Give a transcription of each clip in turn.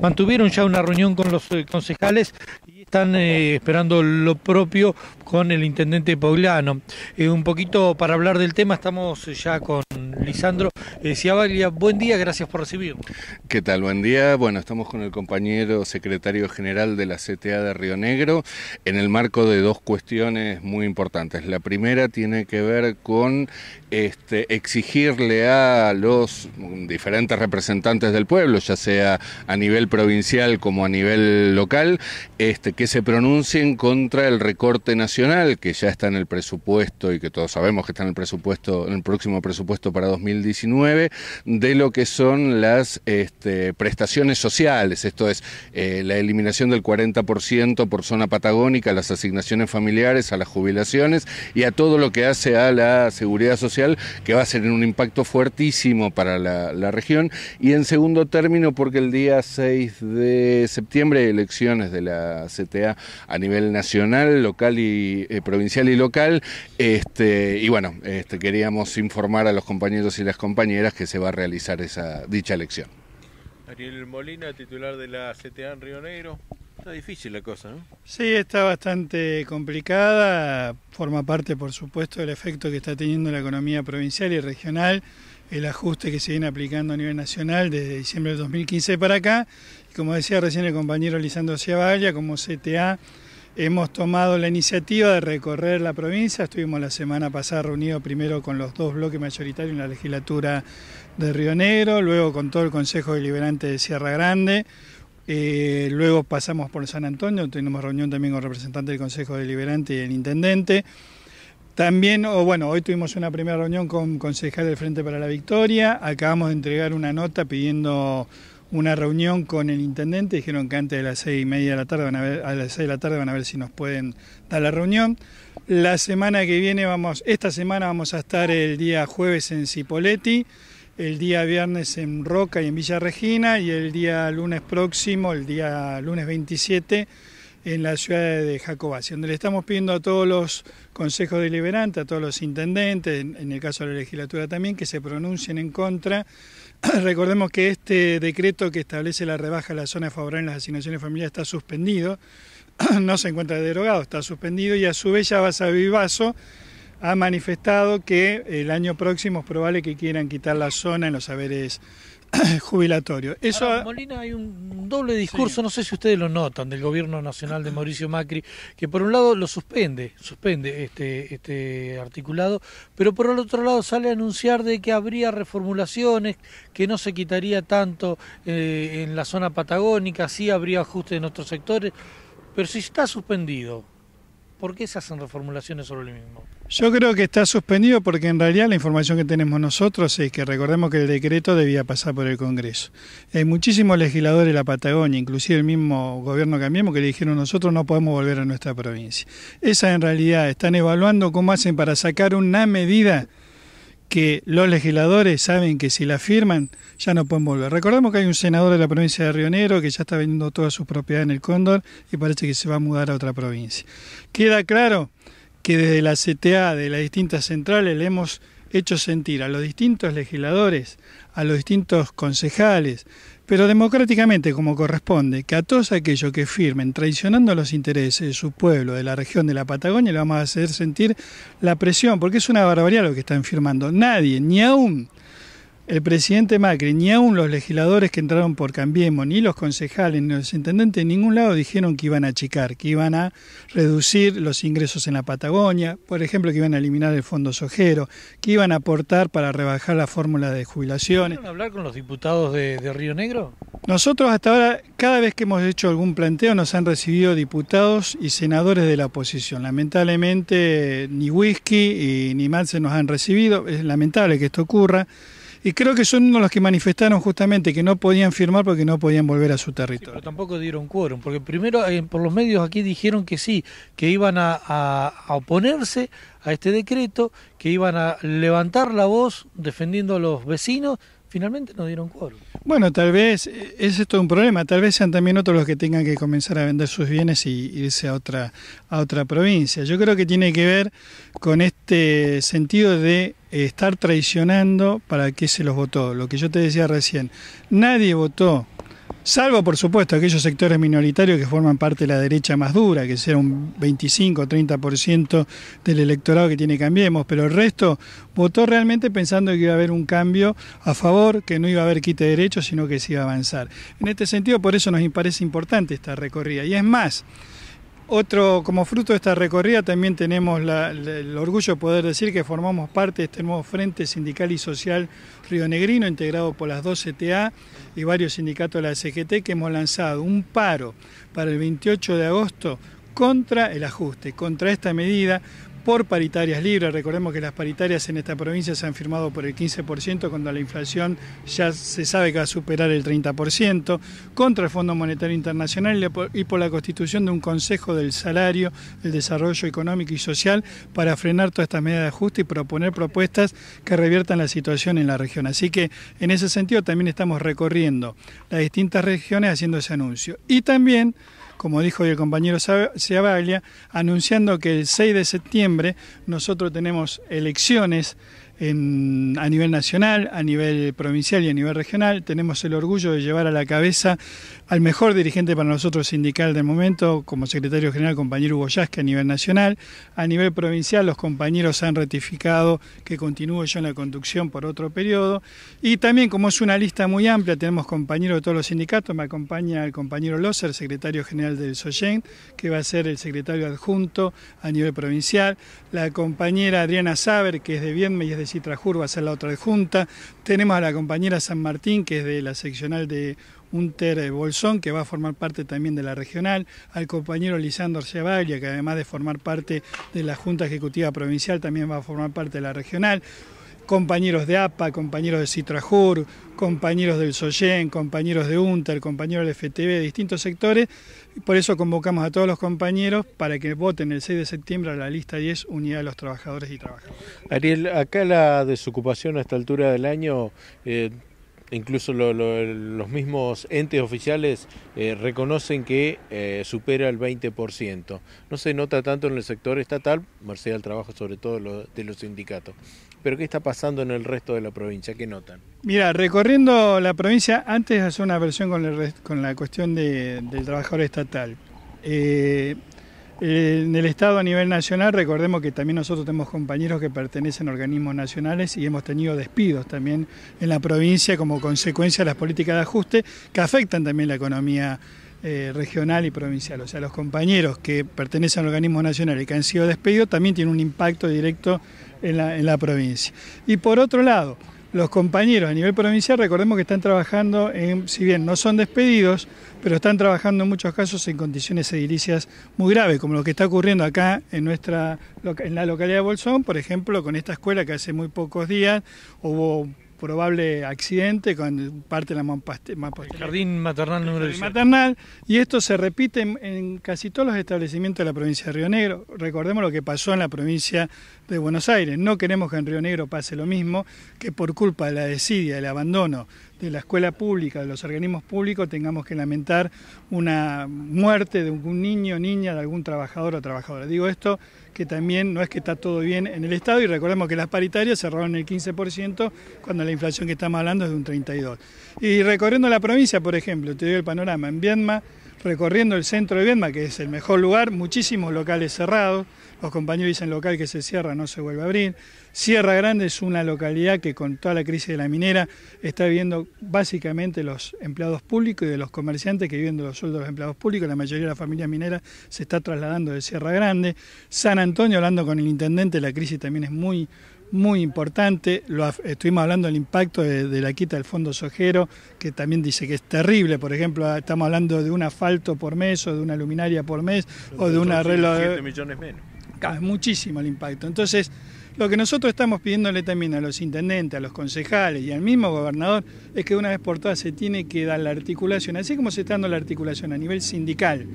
mantuvieron ya una reunión con los eh, concejales y están eh, esperando lo propio con el intendente Poblano. Eh, un poquito para hablar del tema, estamos ya con Lisandro Decía eh, Baglia, buen día, gracias por recibir. ¿Qué tal? Buen día. Bueno, estamos con el compañero secretario general de la CTA de Río Negro en el marco de dos cuestiones muy importantes. La primera tiene que ver con este, exigirle a los diferentes representantes del pueblo, ya sea a nivel provincial como a nivel local, este, que se pronuncien contra el recorte nacional que ya está en el presupuesto y que todos sabemos que está en el presupuesto, en el próximo presupuesto para 2019 de lo que son las este, prestaciones sociales, esto es eh, la eliminación del 40% por zona patagónica, las asignaciones familiares, a las jubilaciones y a todo lo que hace a la seguridad social, que va a ser un impacto fuertísimo para la, región. Y en segundo término, porque el día 6 de septiembre, elecciones de la CTA a nivel nacional, local y eh, provincial y local, este, y bueno, este, queríamos informar a los compañeros y las compañías que se va a realizar esa, dicha elección. Ariel Molina, titular de la CTA en Río Negro. Está difícil la cosa, ¿no? Sí, está bastante complicada. Forma parte, por supuesto, del efecto que está teniendo la economía provincial y regional, el ajuste que se viene aplicando a nivel nacional desde diciembre del 2015 para acá. como decía recién el compañero Lisandro Ciavaglia, como CTA Hemos tomado la iniciativa de recorrer la provincia, estuvimos la semana pasada reunidos primero con los dos bloques mayoritarios en la legislatura de Río Negro, luego con todo el Consejo Deliberante de Sierra Grande, eh, luego pasamos por San Antonio, tenemos reunión también con representantes del Consejo Deliberante y el Intendente. También, o bueno, hoy tuvimos una primera reunión con concejal del Frente para la Victoria, acabamos de entregar una nota pidiendo una reunión con el intendente, dijeron que antes de las seis y media de la tarde van a, ver, a las seis de la tarde van a ver si nos pueden dar la reunión. La semana que viene vamos, esta semana vamos a estar el día jueves en Cipoletti, el día viernes en Roca y en Villa Regina, y el día lunes próximo, el día lunes 27 en la ciudad de Jacobás, donde le estamos pidiendo a todos los consejos deliberantes, a todos los intendentes, en el caso de la legislatura también, que se pronuncien en contra. Recordemos que este decreto que establece la rebaja de la zona favorable en las asignaciones familiares está suspendido, no se encuentra derogado, está suspendido y a su vez ya va a vivazo ha manifestado que el año próximo es probable que quieran quitar la zona en los saberes jubilatorios. Eso... Ahora, Molina, hay un doble discurso, no sé si ustedes lo notan, del gobierno nacional de Mauricio Macri, que por un lado lo suspende, suspende este, este articulado, pero por el otro lado sale a anunciar de que habría reformulaciones, que no se quitaría tanto eh, en la zona patagónica, sí habría ajustes en otros sectores, pero si está suspendido, ¿Por qué se hacen reformulaciones sobre lo mismo? Yo creo que está suspendido porque en realidad la información que tenemos nosotros es que recordemos que el decreto debía pasar por el Congreso. Hay muchísimos legisladores de la Patagonia, inclusive el mismo gobierno Cambiemos, que le dijeron nosotros no podemos volver a nuestra provincia. Esa en realidad están evaluando cómo hacen para sacar una medida que los legisladores saben que si la firman ya no pueden volver. Recordemos que hay un senador de la provincia de Rionero que ya está vendiendo todas sus propiedades en el Cóndor y parece que se va a mudar a otra provincia. Queda claro que desde la CTA, de las distintas centrales, le hemos hecho sentir a los distintos legisladores, a los distintos concejales, pero democráticamente como corresponde, que a todos aquellos que firmen traicionando los intereses de su pueblo, de la región de la Patagonia, le vamos a hacer sentir la presión, porque es una barbaridad lo que están firmando. Nadie, ni aún el presidente Macri, ni aún los legisladores que entraron por Cambiemos, ni los concejales, ni los intendentes, en ningún lado dijeron que iban a achicar, que iban a reducir los ingresos en la Patagonia, por ejemplo, que iban a eliminar el fondo sojero, que iban a aportar para rebajar la fórmula de jubilaciones. ¿Pueden hablar con los diputados de, Río Negro? Nosotros hasta ahora, cada vez que hemos hecho algún planteo, nos han recibido diputados y senadores de la oposición. Lamentablemente, ni Whisky y, ni se nos han recibido. Es lamentable que esto ocurra. Y creo que son uno de los que manifestaron justamente que no podían firmar porque no podían volver a su territorio. pero tampoco dieron quórum, porque primero eh, por los medios aquí dijeron que sí, que iban a, a oponerse a este decreto, que iban a levantar la voz defendiendo a los vecinos finalmente no dieron quórum. Bueno, tal vez eh, es esto un problema, tal vez sean también otros los que tengan que comenzar a vender sus bienes y irse a otra a otra provincia. Yo creo que tiene que ver con este sentido de eh, estar traicionando para que se los votó. Lo que yo te decía recién, nadie votó Salvo, por supuesto, aquellos sectores minoritarios que forman parte de la derecha más dura, que sea un 25 o 30% del electorado que tiene Cambiemos, pero el resto votó realmente pensando que iba a haber un cambio a favor, que no iba a haber quite de derechos, sino que se iba a avanzar. En este sentido, por eso nos parece importante esta recorrida. Y es más, otro, como fruto de esta recorrida, también tenemos el orgullo de poder decir que formamos parte de este nuevo Frente Sindical y Social Río Negrino, integrado por las dos CTA y varios sindicatos de la CGT, que hemos lanzado un paro para el 28 de agosto contra el ajuste, contra esta medida, por paritarias libres. Recordemos que las paritarias en esta provincia se han firmado por el 15% cuando la inflación ya se sabe que va a superar el 30%, contra el Fondo Monetario Internacional y por la constitución de un Consejo del Salario, el Desarrollo Económico y Social para frenar todas estas medidas de ajuste y proponer propuestas que reviertan la situación en la región. Así que en ese sentido también estamos recorriendo las distintas regiones haciendo ese anuncio. Y también como dijo el compañero Seabaglia, anunciando que el 6 de septiembre nosotros tenemos elecciones a nivel nacional, a nivel provincial y a nivel regional. Tenemos el orgullo de llevar a la cabeza al mejor dirigente para nosotros sindical del momento, como secretario general, compañero Hugo Yasque a nivel nacional. A nivel provincial, los compañeros han ratificado que continúo yo en la conducción por otro periodo. Y también, como es una lista muy amplia, tenemos compañeros de todos los sindicatos. Me acompaña el compañero Loser, secretario general del SOGEN, que va a ser el secretario adjunto a nivel provincial. La compañera Adriana Saber, que es de Bienme y es de de Citrajur, va a ser la otra junta. Tenemos a la compañera San Martín, que es de la seccional de Unter Bolsón, que va a formar parte también de la regional, al compañero Lisandro Arceabaglia, que además de formar parte de la Junta Ejecutiva Provincial, también va a formar parte de la regional compañeros de APA, compañeros de Citrajur, compañeros del SOYEN, compañeros de UNTER, compañeros del FTB, de distintos sectores. Por eso convocamos a todos los compañeros para que voten el 6 de septiembre a la lista 10 Unidad de los Trabajadores y Trabajadoras. Ariel, acá la desocupación a esta altura del año... Eh, incluso los mismos entes oficiales eh, reconocen que eh, supera el 20%. No se nota tanto en el sector estatal, merced al trabajo sobre todo de los sindicatos pero ¿qué está pasando en el resto de la provincia? ¿Qué notan? Mira, recorriendo la provincia, antes de hacer una versión con, con la cuestión del trabajador estatal, eh, eh, en el Estado a nivel nacional, recordemos que también nosotros tenemos compañeros que pertenecen a organismos nacionales y hemos tenido despidos también en la provincia como consecuencia de las políticas de ajuste que afectan también la economía eh, regional y provincial. O sea, los compañeros que pertenecen al organismo nacional y que han sido despedidos también tienen un impacto directo en la, en la provincia. Y por otro lado, los compañeros a nivel provincial, recordemos que están trabajando, en, si bien no son despedidos, pero están trabajando en muchos casos en condiciones edilicias muy graves, como lo que está ocurriendo acá en, nuestra, en la localidad de Bolsón, por ejemplo, con esta escuela que hace muy pocos días hubo probable accidente con parte de la mampostería. jardín maternal número maternal, y esto se repite en, casi todos los establecimientos de la provincia de Río Negro. Recordemos lo que pasó en la provincia de Buenos Aires. No queremos que en Río Negro pase lo mismo, que por culpa de la desidia, el abandono de la escuela pública, de los organismos públicos, tengamos que lamentar una muerte de un niño, o niña, de algún trabajador o trabajadora. Digo esto que también no es que está todo bien en el Estado y recordemos que las paritarias cerraron el 15% cuando la inflación que estamos hablando es de un 32%. Y recorriendo la provincia, por ejemplo, te doy el panorama, en Viedma recorriendo el centro de Viedma, que es el mejor lugar, muchísimos locales cerrados, los compañeros dicen local que se cierra no se vuelve a abrir. Sierra Grande es una localidad que con toda la crisis de la minera está viviendo básicamente los empleados públicos y de los comerciantes que viven de los sueldos de los empleados públicos, la mayoría de las familias minera se está trasladando de Sierra Grande. San Antonio, hablando con el intendente, la crisis también es muy muy importante. Lo, estuvimos hablando del impacto de, la quita del fondo sojero, que también dice que es terrible. Por ejemplo, ah, estamos hablando de un asfalto por mes o de una luminaria por mes o de un reloj... de... millones menos. Es muchísimo el impacto. Entonces, lo que nosotros estamos pidiéndole también a los intendentes, a los concejales y al mismo gobernador es que una vez por todas se tiene que dar la articulación, así como se está dando la articulación a nivel sindical,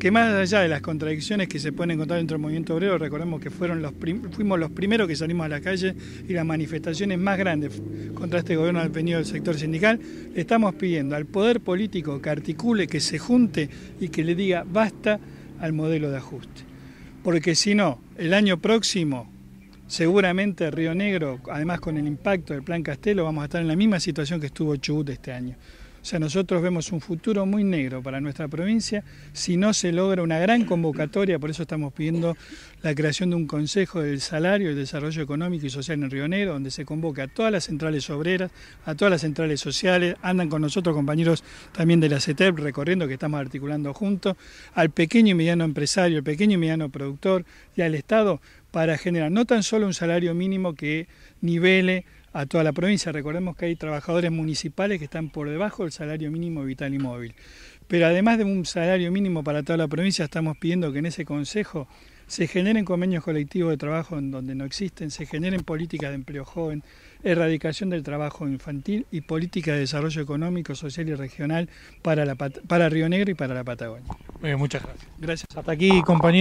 que más allá de las contradicciones que se pueden encontrar dentro del movimiento obrero, recordemos que fuimos los primeros que salimos a la calle y las manifestaciones más grandes contra este gobierno han venido del sector sindical, le estamos pidiendo al poder político que articule, que se junte y que le diga basta al modelo de ajuste. Porque si no, el año próximo, Seguramente Río Negro, además con el impacto del Plan Castelo, vamos a estar en la misma situación que estuvo Chubut este año. O sea, nosotros vemos un futuro muy negro para nuestra provincia si no se logra una gran convocatoria, por eso estamos pidiendo la creación de un Consejo del Salario, y Desarrollo Económico y Social en Río Negro, donde se convoca a todas las centrales obreras, a todas las centrales sociales, andan con nosotros compañeros también de la CETEP recorriendo que estamos articulando juntos, al pequeño y mediano empresario, al pequeño y mediano productor y al Estado para generar no tan solo un salario mínimo que nivele a toda la provincia. Recordemos que hay trabajadores municipales que están por debajo del salario mínimo vital y móvil. Pero además de un salario mínimo para toda la provincia, estamos pidiendo que en ese consejo se generen convenios colectivos de trabajo en donde no existen, se generen políticas de empleo joven, erradicación del trabajo infantil y políticas de desarrollo económico, social y regional para, la, para Río Negro y para la Patagonia. muchas gracias. Gracias. Hasta aquí, compañero.